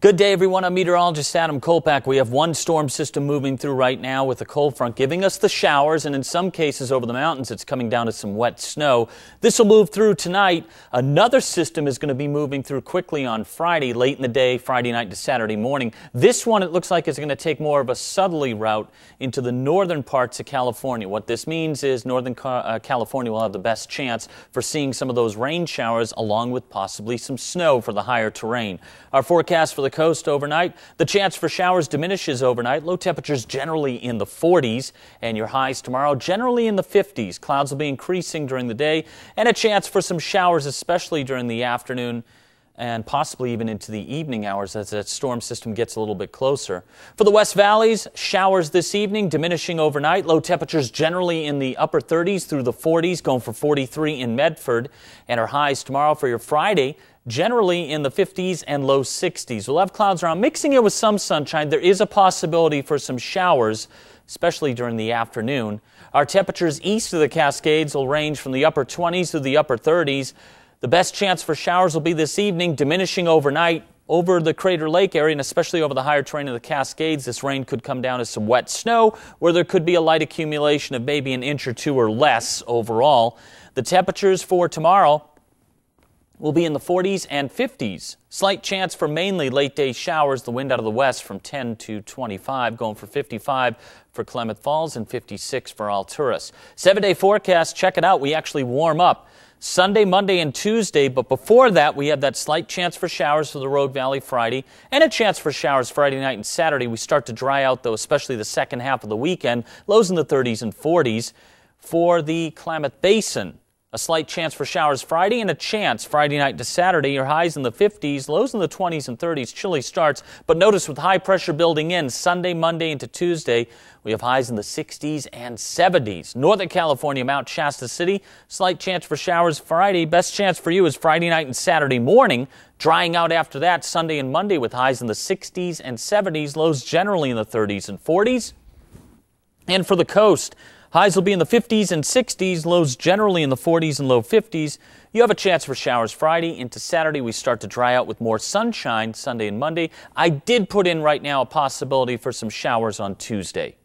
Good day, everyone. I'm meteorologist Adam Kolpak. We have one storm system moving through right now with a cold front giving us the showers, and in some cases over the mountains, it's coming down to some wet snow. This will move through tonight. Another system is going to be moving through quickly on Friday, late in the day, Friday night to Saturday morning. This one, it looks like, is going to take more of a southerly route into the northern parts of California. What this means is northern uh, California will have the best chance for seeing some of those rain showers along with possibly some snow for the higher terrain. Our forecast for the the coast overnight. The chance for showers diminishes overnight. Low temperatures generally in the 40s, and your highs tomorrow generally in the 50s. Clouds will be increasing during the day, and a chance for some showers, especially during the afternoon and possibly even into the evening hours as that storm system gets a little bit closer. For the West Valleys, showers this evening, diminishing overnight. Low temperatures generally in the upper 30s through the 40s, going for 43 in Medford, and our highs tomorrow for your Friday. Generally in the 50s and low 60s. We'll have clouds around, mixing it with some sunshine. There is a possibility for some showers especially during the afternoon. Our temperatures east of the Cascades will range from the upper 20s to the upper 30s. The best chance for showers will be this evening, diminishing overnight over the Crater Lake area and especially over the higher terrain of the Cascades. This rain could come down as some wet snow where there could be a light accumulation of maybe an inch or two or less overall. The temperatures for tomorrow will be in the 40s and 50s. Slight chance for mainly late day showers. The wind out of the west from 10 to 25, going for 55 for Klamath Falls and 56 for Alturas. Seven day forecast, check it out. We actually warm up. Sunday, Monday, and Tuesday, but before that, we have that slight chance for showers for the Rogue Valley Friday and a chance for showers Friday night and Saturday. We start to dry out, though, especially the second half of the weekend. Lows in the 30s and 40s for the Klamath Basin. A slight chance for showers Friday and a chance Friday night to Saturday. Your highs in the 50s, lows in the 20s and 30s. Chilly starts, but notice with high pressure building in Sunday, Monday into Tuesday, we have highs in the 60s and 70s. Northern California, Mount Shasta City, slight chance for showers Friday. Best chance for you is Friday night and Saturday morning. Drying out after that Sunday and Monday with highs in the 60s and 70s, lows generally in the 30s and 40s. And for the coast, Highs will be in the 50s and 60s, lows generally in the 40s and low 50s. You have a chance for showers Friday into Saturday. We start to dry out with more sunshine Sunday and Monday. I did put in right now a possibility for some showers on Tuesday.